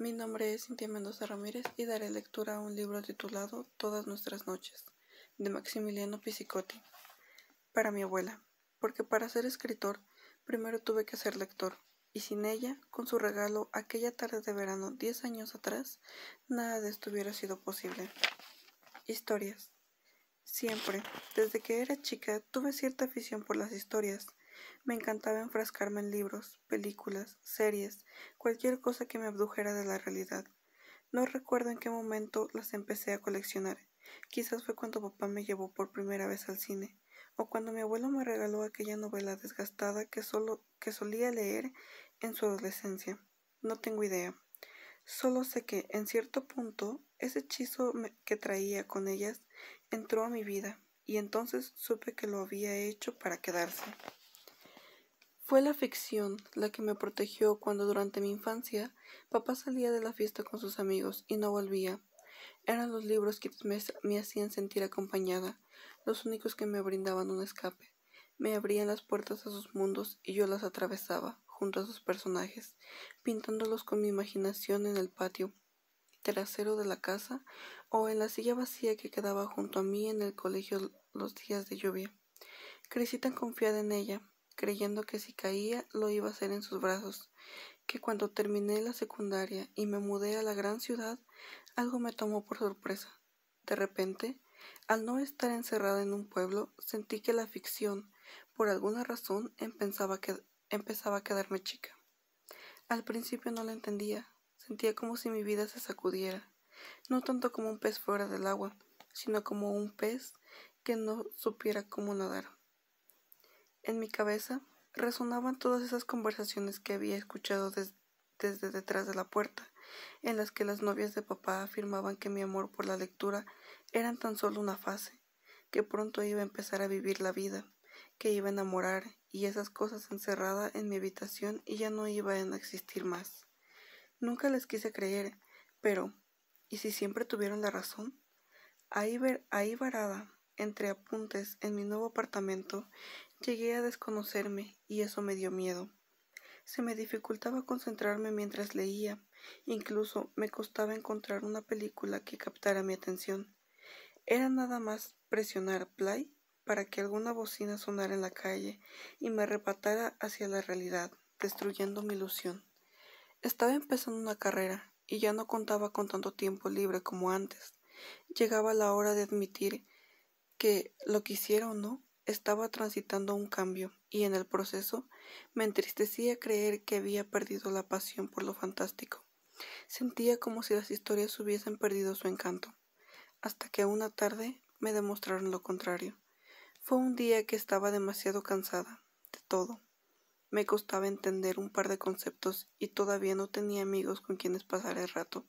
Mi nombre es Cintia Mendoza Ramírez y daré lectura a un libro titulado Todas nuestras noches, de Maximiliano Pisicotti. Para mi abuela, porque para ser escritor primero tuve que ser lector, y sin ella, con su regalo aquella tarde de verano diez años atrás, nada de esto hubiera sido posible. Historias. Siempre, desde que era chica, tuve cierta afición por las historias, me encantaba enfrascarme en libros, películas, series, cualquier cosa que me abdujera de la realidad. No recuerdo en qué momento las empecé a coleccionar. Quizás fue cuando papá me llevó por primera vez al cine, o cuando mi abuelo me regaló aquella novela desgastada que, solo, que solía leer en su adolescencia. No tengo idea. Solo sé que, en cierto punto, ese hechizo que traía con ellas entró a mi vida, y entonces supe que lo había hecho para quedarse. Fue la ficción la que me protegió cuando durante mi infancia papá salía de la fiesta con sus amigos y no volvía. Eran los libros que me, hacían sentir acompañada, los únicos que me brindaban un escape. Me abrían las puertas a sus mundos y yo las atravesaba, junto a sus personajes, pintándolos con mi imaginación en el patio trasero de la casa o en la silla vacía que quedaba junto a mí en el colegio los días de lluvia. Crecí tan confiada en ella, creyendo que si caía lo iba a hacer en sus brazos, que cuando terminé la secundaria y me mudé a la gran ciudad, algo me tomó por sorpresa. De repente, al no estar encerrada en un pueblo, sentí que la ficción, por alguna razón, empezaba a, empezaba a quedarme chica. Al principio no la entendía, sentía como si mi vida se sacudiera, no tanto como un pez fuera del agua, sino como un pez que no supiera cómo nadar. En mi cabeza resonaban todas esas conversaciones que había escuchado desde detrás de la puerta, en las que las novias de papá afirmaban que mi amor por la lectura era tan solo una fase, que pronto iba a empezar a vivir la vida, que iba a enamorar y esas cosas encerrada en mi habitación y ya no iban a existir más. Nunca les quise creer, pero ¿y si siempre tuvieron la razón? Ahí, ahí varada, entre apuntes, en mi nuevo apartamento, Llegué a desconocerme y eso me dio miedo. Se me dificultaba concentrarme mientras leía, incluso me costaba encontrar una película que captara mi atención. Era nada más presionar play para que alguna bocina sonara en la calle y me arrebatara hacia la realidad, destruyendo mi ilusión. Estaba empezando una carrera y ya no contaba con tanto tiempo libre como antes. Llegaba la hora de admitir que, lo quisiera o no, estaba transitando un cambio, y en el proceso me entristecía creer que había perdido la pasión por lo fantástico. Sentía como si las historias hubiesen perdido su encanto, hasta que una tarde me demostraron lo contrario. Fue un día que estaba demasiado cansada de todo. Me costaba entender un par de conceptos y todavía no tenía amigos con quienes pasar el rato.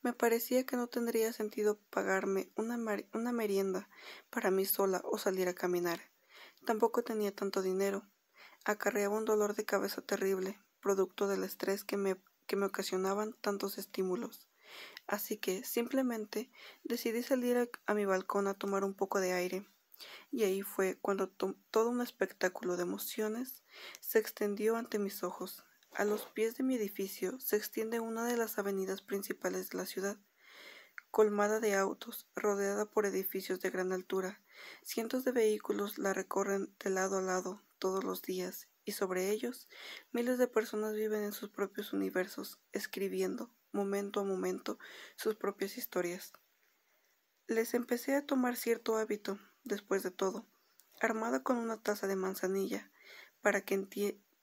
Me parecía que no tendría sentido pagarme una, una merienda para mí sola o salir a caminar. Tampoco tenía tanto dinero. Acarreaba un dolor de cabeza terrible, producto del estrés que me, que me ocasionaban tantos estímulos. Así que, simplemente, decidí salir a, mi balcón a tomar un poco de aire. Y ahí fue cuando todo un espectáculo de emociones se extendió ante mis ojos. A los pies de mi edificio se extiende una de las avenidas principales de la ciudad, colmada de autos, rodeada por edificios de gran altura. Cientos de vehículos la recorren de lado a lado todos los días, y sobre ellos miles de personas viven en sus propios universos, escribiendo, momento a momento, sus propias historias. Les empecé a tomar cierto hábito, después de todo, armada con una taza de manzanilla, para que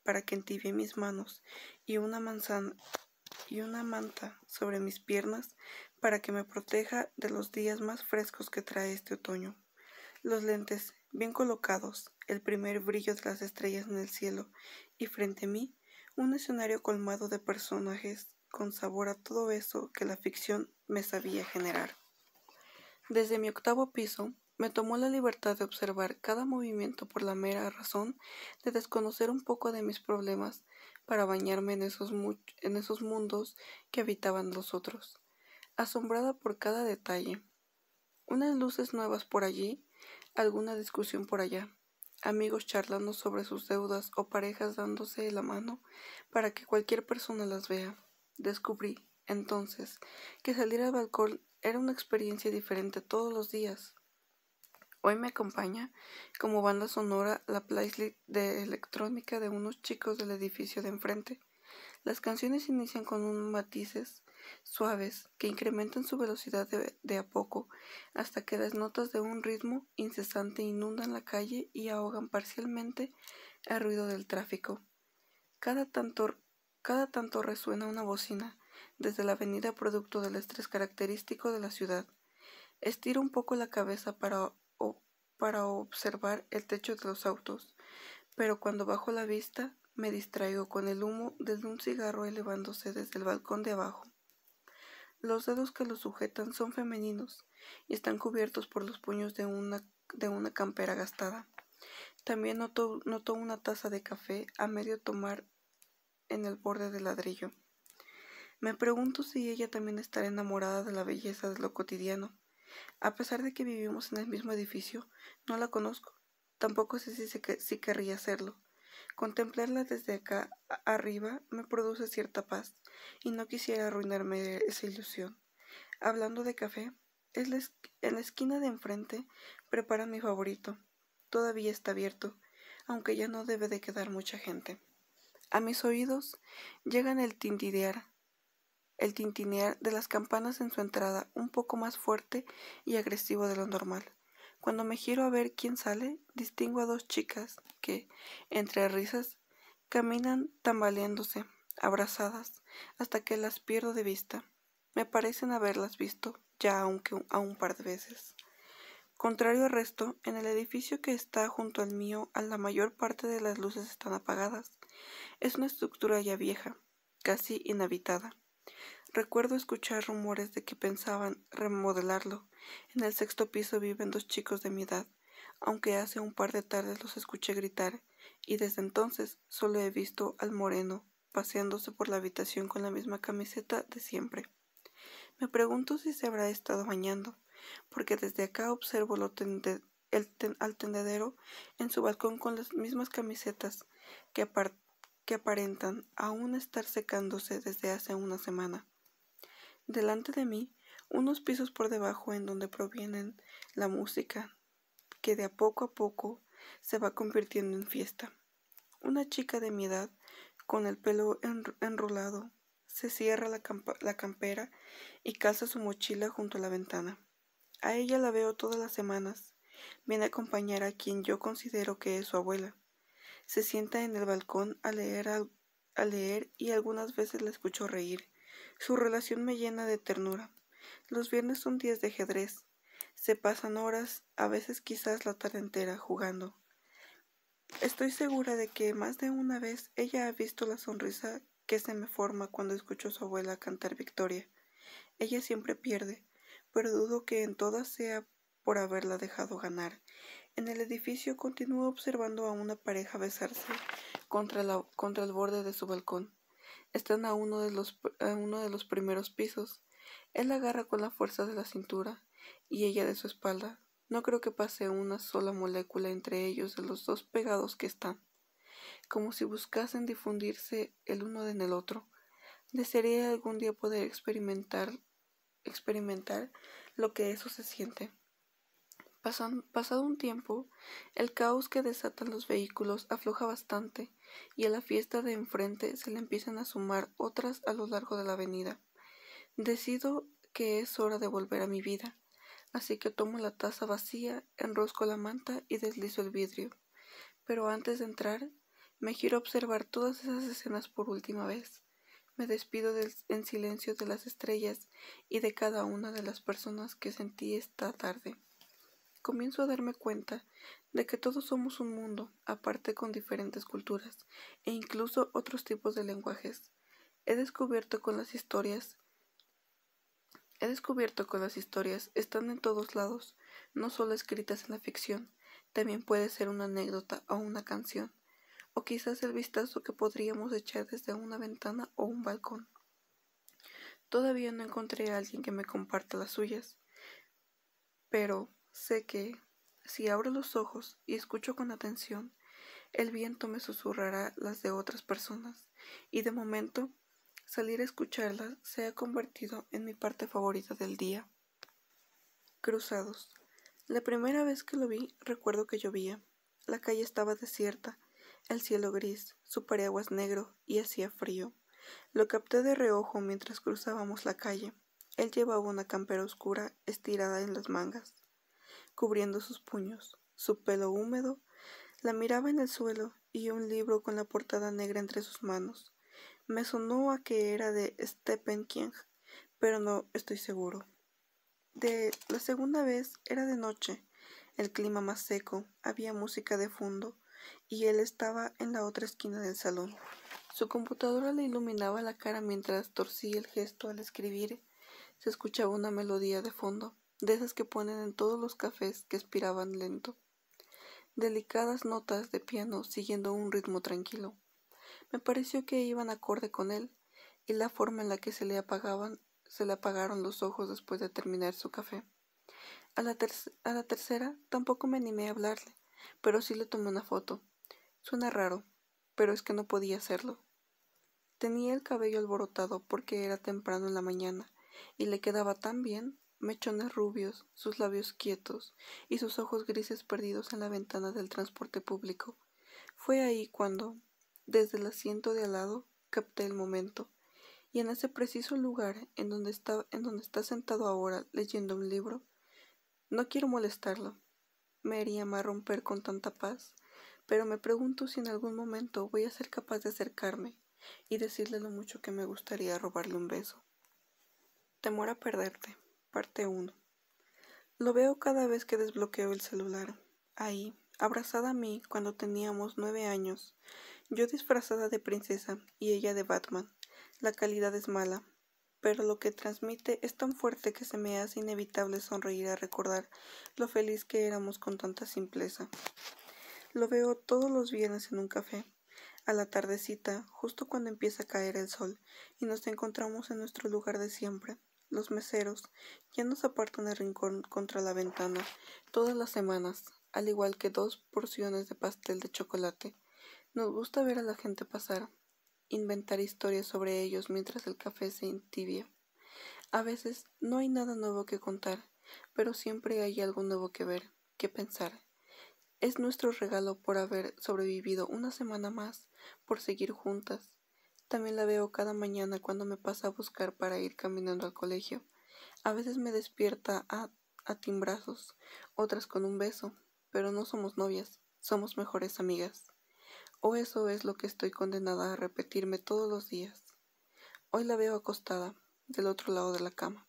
para que entibie mis manos y una manzana y una manta sobre mis piernas para que me proteja de los días más frescos que trae este otoño. Los lentes bien colocados, el primer brillo de las estrellas en el cielo y frente a mí un escenario colmado de personajes con sabor a todo eso que la ficción me sabía generar. Desde mi octavo piso me tomó la libertad de observar cada movimiento por la mera razón de desconocer un poco de mis problemas para bañarme en esos, en esos mundos que habitaban los otros, asombrada por cada detalle. Unas luces nuevas por allí, alguna discusión por allá, amigos charlando sobre sus deudas o parejas dándose la mano para que cualquier persona las vea. Descubrí, entonces, que salir al balcón era una experiencia diferente todos los días. Hoy me acompaña como banda sonora la playlist de electrónica de unos chicos del edificio de enfrente. Las canciones inician con unos matices suaves que incrementan su velocidad de, a poco hasta que las notas de un ritmo incesante inundan la calle y ahogan parcialmente el ruido del tráfico. Cada tanto, cada tanto resuena una bocina desde la avenida producto del estrés característico de la ciudad. Estiro un poco la cabeza para para observar el techo de los autos, pero cuando bajo la vista me distraigo con el humo de un cigarro elevándose desde el balcón de abajo. Los dedos que lo sujetan son femeninos y están cubiertos por los puños de una, de una campera gastada. También noto, noto una taza de café a medio tomar en el borde del ladrillo. Me pregunto si ella también estará enamorada de la belleza de lo cotidiano, a pesar de que vivimos en el mismo edificio, no la conozco. Tampoco sé si, si querría hacerlo. Contemplarla desde acá arriba me produce cierta paz, y no quisiera arruinarme esa ilusión. Hablando de café, es en la esquina de enfrente prepara mi favorito. Todavía está abierto, aunque ya no debe de quedar mucha gente. A mis oídos llegan el tintidear el tintinear de las campanas en su entrada, un poco más fuerte y agresivo de lo normal. Cuando me giro a ver quién sale, distingo a dos chicas que, entre risas, caminan tambaleándose, abrazadas, hasta que las pierdo de vista. Me parecen haberlas visto ya aunque a un par de veces. Contrario al resto, en el edificio que está junto al mío, a la mayor parte de las luces están apagadas. Es una estructura ya vieja, casi inhabitada. Recuerdo escuchar rumores de que pensaban remodelarlo. En el sexto piso viven dos chicos de mi edad, aunque hace un par de tardes los escuché gritar, y desde entonces solo he visto al moreno paseándose por la habitación con la misma camiseta de siempre. Me pregunto si se habrá estado bañando, porque desde acá observo al tendedero en su balcón con las mismas camisetas que aparte que aparentan aún estar secándose desde hace una semana. Delante de mí, unos pisos por debajo en donde provienen la música, que de a poco a poco se va convirtiendo en fiesta. Una chica de mi edad, con el pelo enrolado, se cierra la, la campera y calza su mochila junto a la ventana. A ella la veo todas las semanas. Viene a acompañar a quien yo considero que es su abuela. Se sienta en el balcón a leer, a, leer y algunas veces la escucho reír. Su relación me llena de ternura. Los viernes son días de ajedrez. Se pasan horas, a veces quizás la tarde entera, jugando. Estoy segura de que más de una vez ella ha visto la sonrisa que se me forma cuando escucho a su abuela cantar Victoria. Ella siempre pierde, pero dudo que en todas sea por haberla dejado ganar. En el edificio continuó observando a una pareja besarse contra, el borde de su balcón. Están a uno, de los, a uno de los primeros pisos. Él agarra con la fuerza de la cintura y ella de su espalda. No creo que pase una sola molécula entre ellos de los dos pegados que están, como si buscasen difundirse el uno en el otro. Desearía algún día poder experimentar, experimentar lo que eso se siente pasado un tiempo, el caos que desatan los vehículos afloja bastante y a la fiesta de enfrente se le empiezan a sumar otras a lo largo de la avenida. Decido que es hora de volver a mi vida, así que tomo la taza vacía, enrosco la manta y deslizo el vidrio. Pero antes de entrar, me giro a observar todas esas escenas por última vez. Me despido en silencio de las estrellas y de cada una de las personas que sentí esta tarde comienzo a darme cuenta de que todos somos un mundo, aparte con diferentes culturas e incluso otros tipos de lenguajes. He descubierto con las historias He descubierto que las historias están en todos lados, no solo escritas en la ficción, también puede ser una anécdota o una canción, o quizás el vistazo que podríamos echar desde una ventana o un balcón. Todavía no encontré a alguien que me comparta las suyas, pero Sé que, si abro los ojos y escucho con atención, el viento me susurrará las de otras personas, y de momento, salir a escucharlas se ha convertido en mi parte favorita del día. Cruzados. La primera vez que lo vi recuerdo que llovía. La calle estaba desierta, el cielo gris, su paraguas negro y hacía frío. Lo capté de reojo mientras cruzábamos la calle. Él llevaba una campera oscura estirada en las mangas cubriendo sus puños, su pelo húmedo, la miraba en el suelo y un libro con la portada negra entre sus manos. Me sonó a que era de Stephen King, pero no estoy seguro. De la segunda vez era de noche, el clima más seco, había música de fondo, y él estaba en la otra esquina del salón. Su computadora le iluminaba la cara mientras torcía el gesto al escribir. Se escuchaba una melodía de fondo de esas que ponen en todos los cafés que expiraban lento. Delicadas notas de piano siguiendo un ritmo tranquilo. Me pareció que iban acorde con él, y la forma en la que se le apagaban, se le apagaron los ojos después de terminar su café. A la, a la tercera tampoco me animé a hablarle, pero sí le tomé una foto. Suena raro, pero es que no podía hacerlo. Tenía el cabello alborotado porque era temprano en la mañana, y le quedaba tan bien mechones rubios, sus labios quietos y sus ojos grises perdidos en la ventana del transporte público. Fue ahí cuando, desde el asiento de al lado, capté el momento, y en ese preciso lugar en donde está, en donde está sentado ahora leyendo un libro, no quiero molestarlo. Me haría más romper con tanta paz, pero me pregunto si en algún momento voy a ser capaz de acercarme y decirle lo mucho que me gustaría robarle un beso. Temor a perderte. Parte 1. Lo veo cada vez que desbloqueo el celular. Ahí, abrazada a mí cuando teníamos nueve años, yo disfrazada de princesa y ella de Batman. La calidad es mala, pero lo que transmite es tan fuerte que se me hace inevitable sonreír a recordar lo feliz que éramos con tanta simpleza. Lo veo todos los viernes en un café, a la tardecita, justo cuando empieza a caer el sol, y nos encontramos en nuestro lugar de siempre, los meseros ya nos apartan el rincón contra la ventana todas las semanas, al igual que dos porciones de pastel de chocolate. Nos gusta ver a la gente pasar, inventar historias sobre ellos mientras el café se entibia. A veces no hay nada nuevo que contar, pero siempre hay algo nuevo que ver, que pensar. Es nuestro regalo por haber sobrevivido una semana más, por seguir juntas, también la veo cada mañana cuando me pasa a buscar para ir caminando al colegio. A veces me despierta a, timbrazos, otras con un beso, pero no somos novias, somos mejores amigas. O eso es lo que estoy condenada a repetirme todos los días. Hoy la veo acostada, del otro lado de la cama,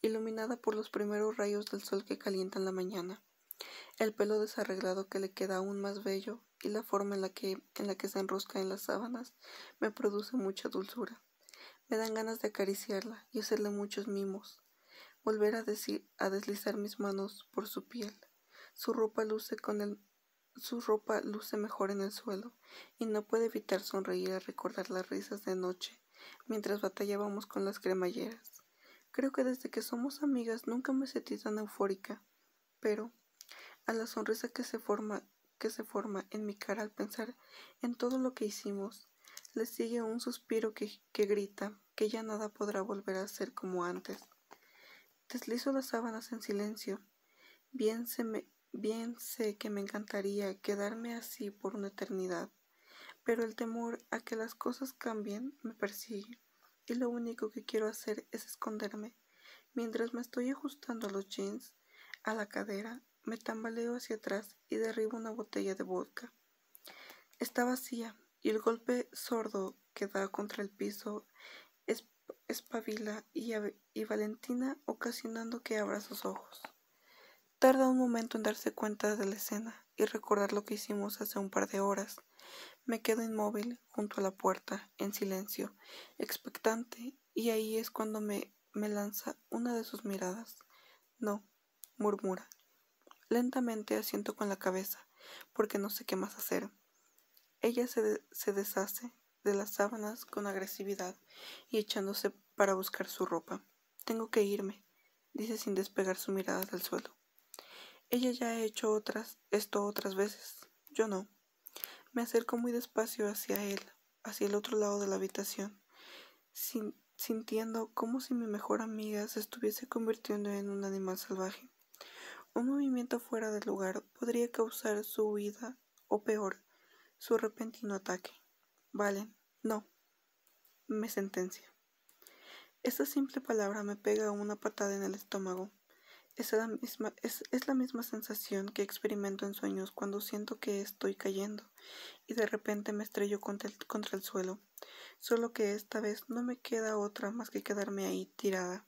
iluminada por los primeros rayos del sol que calientan la mañana, el pelo desarreglado que le queda aún más bello y la forma en la que, en la que se enrosca en las sábanas me produce mucha dulzura. Me dan ganas de acariciarla y hacerle muchos mimos, volver a, decir, a deslizar mis manos por su piel. Su ropa luce con el su ropa luce mejor en el suelo, y no puede evitar sonreír al recordar las risas de noche, mientras batallábamos con las cremalleras. Creo que desde que somos amigas nunca me sentí tan eufórica, pero a la sonrisa que se forma que se forma en mi cara al pensar en todo lo que hicimos. Le sigue un suspiro que, grita que ya nada podrá volver a ser como antes. Deslizo las sábanas en silencio. Bien, bien sé que me encantaría quedarme así por una eternidad, pero el temor a que las cosas cambien me persigue, y lo único que quiero hacer es esconderme. Mientras me estoy ajustando los jeans, a la cadera, me tambaleo hacia atrás y derribo una botella de vodka. Está vacía y el golpe sordo que da contra el piso espabila y, Valentina ocasionando que abra sus ojos. Tarda un momento en darse cuenta de la escena y recordar lo que hicimos hace un par de horas. Me quedo inmóvil junto a la puerta, en silencio, expectante, y ahí es cuando me lanza una de sus miradas. No, murmura, Lentamente asiento con la cabeza, porque no sé qué más hacer. Ella se, deshace de las sábanas con agresividad y echándose para buscar su ropa. Tengo que irme, dice sin despegar su mirada del suelo. Ella ya ha hecho otras, esto otras veces. Yo no. Me acerco muy despacio hacia él, hacia el otro lado de la habitación, sin, sintiendo como si mi mejor amiga se estuviese convirtiendo en un animal salvaje. Un movimiento fuera del lugar podría causar su huida o peor, su repentino ataque. Valen, no. Me sentencia. Esta simple palabra me pega una patada en el estómago. Es la, misma, es, la misma sensación que experimento en sueños cuando siento que estoy cayendo y de repente me estrello contra el, contra el suelo, solo que esta vez no me queda otra más que quedarme ahí tirada,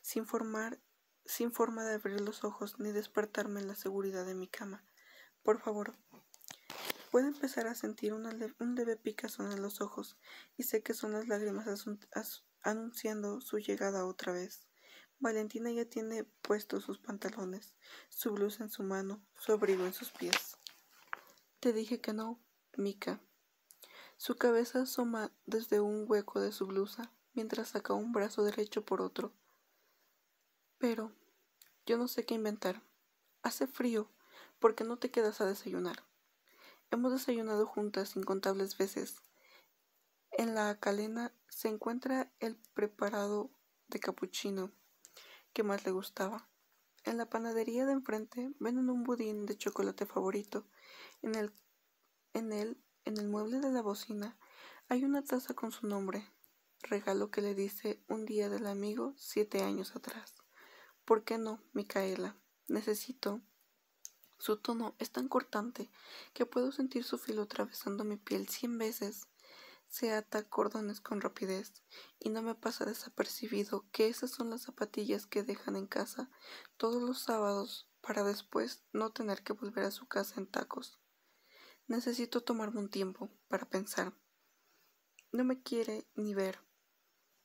sin formar sin forma de abrir los ojos ni despertarme en la seguridad de mi cama. Por favor, puedo empezar a sentir una un leve picazón en los ojos y sé que son las lágrimas anunciando su llegada otra vez. Valentina ya tiene puestos sus pantalones, su blusa en su mano, su abrigo en sus pies. Te dije que no, Mica. Su cabeza asoma desde un hueco de su blusa, mientras saca un brazo derecho por otro. Pero yo no sé qué inventar. Hace frío, porque no te quedas a desayunar? Hemos desayunado juntas incontables veces. En la calena se encuentra el preparado de capuchino que más le gustaba. En la panadería de enfrente venden un budín de chocolate favorito. En el, en el mueble de la bocina hay una taza con su nombre, regalo que le dice un día del amigo siete años atrás. ¿Por qué no, Micaela? Necesito. Su tono es tan cortante que puedo sentir su filo atravesando mi piel cien veces. Se ata cordones con rapidez y no me pasa desapercibido que esas son las zapatillas que dejan en casa todos los sábados para después no tener que volver a su casa en tacos. Necesito tomarme un tiempo para pensar. No me quiere ni ver.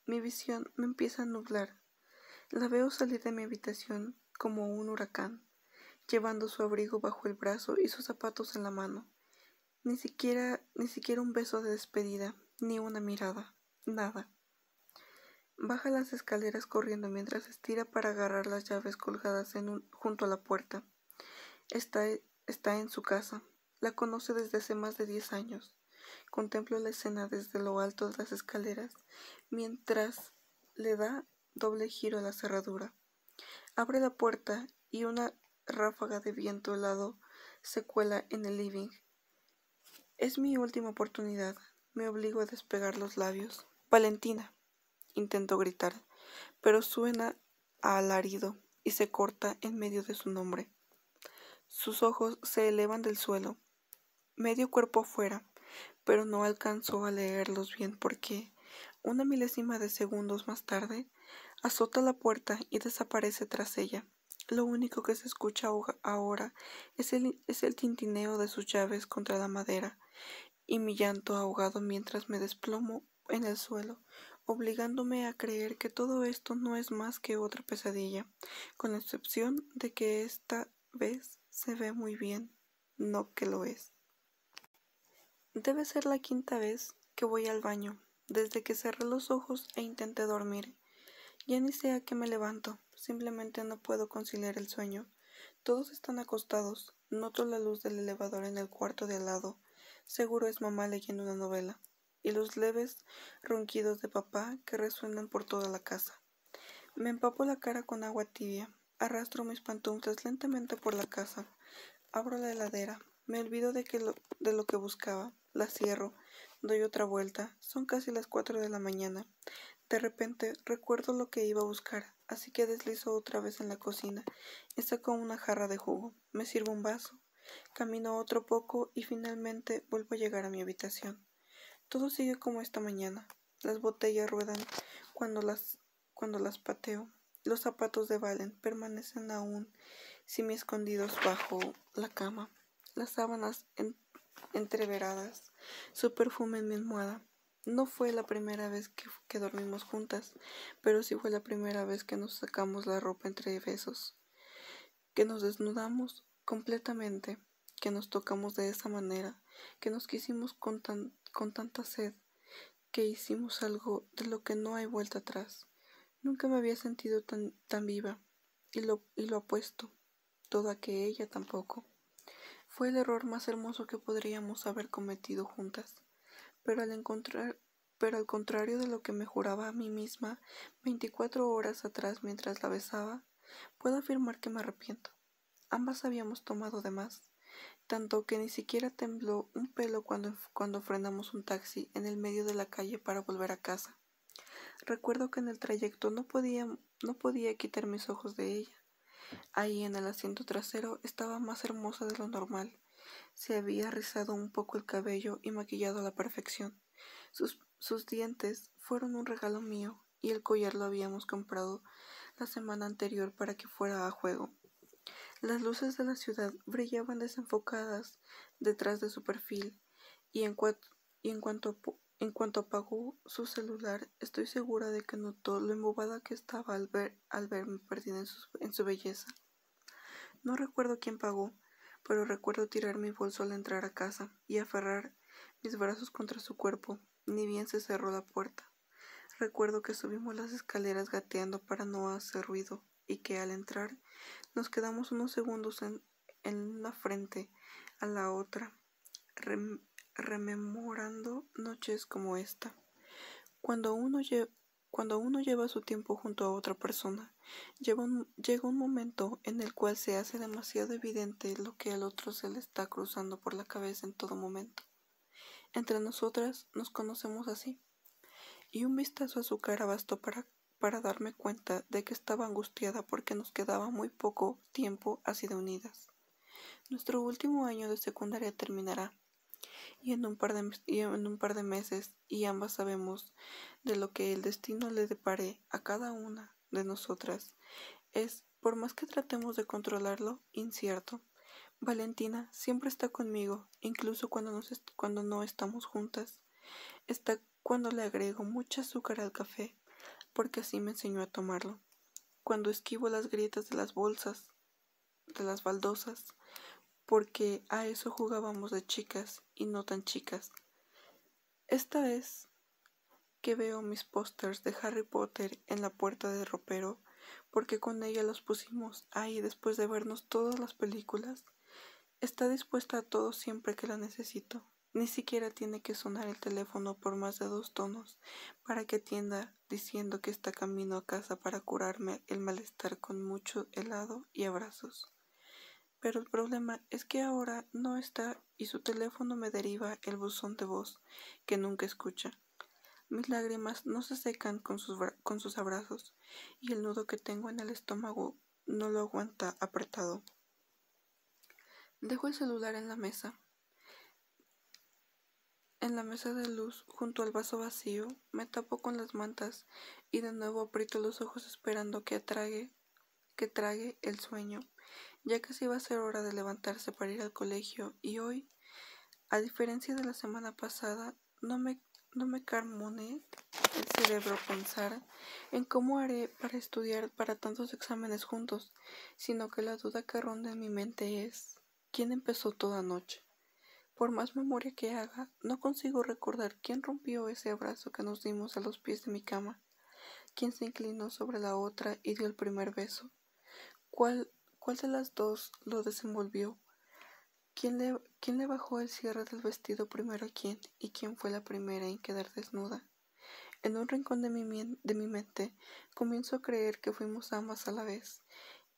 Mi visión me empieza a nublar la veo salir de mi habitación como un huracán, llevando su abrigo bajo el brazo y sus zapatos en la mano. Ni siquiera, ni siquiera un beso de despedida, ni una mirada, nada. Baja las escaleras corriendo mientras estira para agarrar las llaves colgadas junto a la puerta. Está, está en su casa. La conoce desde hace más de diez años. Contemplo la escena desde lo alto de las escaleras, mientras le da doble giro a la cerradura. Abre la puerta y una ráfaga de viento helado se cuela en el living. Es mi última oportunidad. Me obligo a despegar los labios. Valentina. Intento gritar, pero suena a alarido y se corta en medio de su nombre. Sus ojos se elevan del suelo, medio cuerpo afuera, pero no alcanzó a leerlos bien porque, una milésima de segundos más tarde, azota la puerta y desaparece tras ella. Lo único que se escucha ahora es el, es el tintineo de sus llaves contra la madera y mi llanto ahogado mientras me desplomo en el suelo, obligándome a creer que todo esto no es más que otra pesadilla, con la excepción de que esta vez se ve muy bien, no que lo es. Debe ser la quinta vez que voy al baño, desde que cerré los ojos e intenté dormir, ya ni sé a qué me levanto, simplemente no puedo conciliar el sueño. Todos están acostados, noto la luz del elevador en el cuarto de al lado. Seguro es mamá leyendo una novela, y los leves ronquidos de papá que resuenan por toda la casa. Me empapo la cara con agua tibia, arrastro mis pantuflas lentamente por la casa, abro la heladera, me olvido de, de lo que buscaba, la cierro, doy otra vuelta, son casi las cuatro de la mañana. De repente recuerdo lo que iba a buscar, así que deslizo otra vez en la cocina y saco una jarra de jugo. Me sirvo un vaso, camino otro poco y finalmente vuelvo a llegar a mi habitación. Todo sigue como esta mañana. Las botellas ruedan cuando las, cuando las pateo. Los zapatos de Valen permanecen aún semi-escondidos bajo la cama. Las sábanas entreveradas, su perfume en mi almohada. No fue la primera vez que, dormimos juntas, pero sí fue la primera vez que nos sacamos la ropa entre besos, que nos desnudamos completamente, que nos tocamos de esa manera, que nos quisimos con, con tanta sed, que hicimos algo de lo que no hay vuelta atrás. Nunca me había sentido tan, tan viva, y lo, y lo apuesto, toda que ella tampoco. Fue el error más hermoso que podríamos haber cometido juntas pero al, encontrar, pero al contrario de lo que me juraba a mí misma veinticuatro horas atrás mientras la besaba, puedo afirmar que me arrepiento. Ambas habíamos tomado de más, tanto que ni siquiera tembló un pelo cuando, cuando frenamos un taxi en el medio de la calle para volver a casa. Recuerdo que en el trayecto no podía, no podía quitar mis ojos de ella. Ahí en el asiento trasero estaba más hermosa de lo normal, se había rizado un poco el cabello y maquillado a la perfección. Sus, dientes fueron un regalo mío y el collar lo habíamos comprado la semana anterior para que fuera a juego. Las luces de la ciudad brillaban desenfocadas detrás de su perfil y en, y en cuanto en cuanto apagó su celular, estoy segura de que notó lo embobada que estaba al, ver, al verme perdida en su belleza. No recuerdo quién pagó, pero recuerdo tirar mi bolso al entrar a casa y aferrar mis brazos contra su cuerpo, ni bien se cerró la puerta. Recuerdo que subimos las escaleras gateando para no hacer ruido y que al entrar nos quedamos unos segundos en, en una frente a la otra, rememorando noches como esta. Cuando uno lleva... Cuando uno lleva su tiempo junto a otra persona, llega un momento en el cual se hace demasiado evidente lo que al otro se le está cruzando por la cabeza en todo momento. Entre nosotras nos conocemos así, y un vistazo a su cara bastó para, para darme cuenta de que estaba angustiada porque nos quedaba muy poco tiempo así de unidas. Nuestro último año de secundaria terminará y en un par de, en un par de meses y ambas sabemos de lo que el destino le depare a cada una de nosotras es, por más que tratemos de controlarlo, incierto. Valentina siempre está conmigo, incluso cuando, cuando no estamos juntas. Está cuando le agrego mucha azúcar al café, porque así me enseñó a tomarlo. Cuando esquivo las grietas de las bolsas, de las baldosas, porque a eso jugábamos de chicas y no tan chicas. Esta vez que veo mis pósters de Harry Potter en la puerta del ropero, porque con ella los pusimos ahí después de vernos todas las películas, está dispuesta a todo siempre que la necesito. Ni siquiera tiene que sonar el teléfono por más de dos tonos para que atienda diciendo que está camino a casa para curarme el malestar con mucho helado y abrazos. Pero el problema es que ahora no está y su teléfono me deriva el buzón de voz que nunca escucha. Mis lágrimas no se secan con sus, con sus abrazos y el nudo que tengo en el estómago no lo aguanta apretado. Dejo el celular en la mesa. En la mesa de luz, junto al vaso vacío, me tapo con las mantas y de nuevo aprieto los ojos esperando que atrague, que trague el sueño ya casi va a ser hora de levantarse para ir al colegio y hoy, a diferencia de la semana pasada, no me, no me carmoné el cerebro pensar en cómo haré para estudiar para tantos exámenes juntos, sino que la duda que ronda en mi mente es ¿quién empezó toda noche? Por más memoria que haga, no consigo recordar quién rompió ese abrazo que nos dimos a los pies de mi cama, quién se inclinó sobre la otra y dio el primer beso, cuál ¿Cuál de las dos lo desenvolvió? ¿Quién le, bajó el cierre del vestido primero a quién? ¿Y quién fue la primera en quedar desnuda? En un rincón de mi, de mi mente comienzo a creer que fuimos ambas a la vez,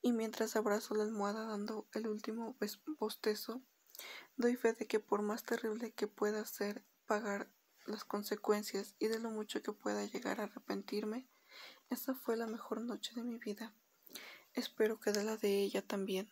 y mientras abrazo la almohada dando el último bostezo, doy fe de que por más terrible que pueda ser pagar las consecuencias y de lo mucho que pueda llegar a arrepentirme, esa fue la mejor noche de mi vida. Espero que de la de ella también.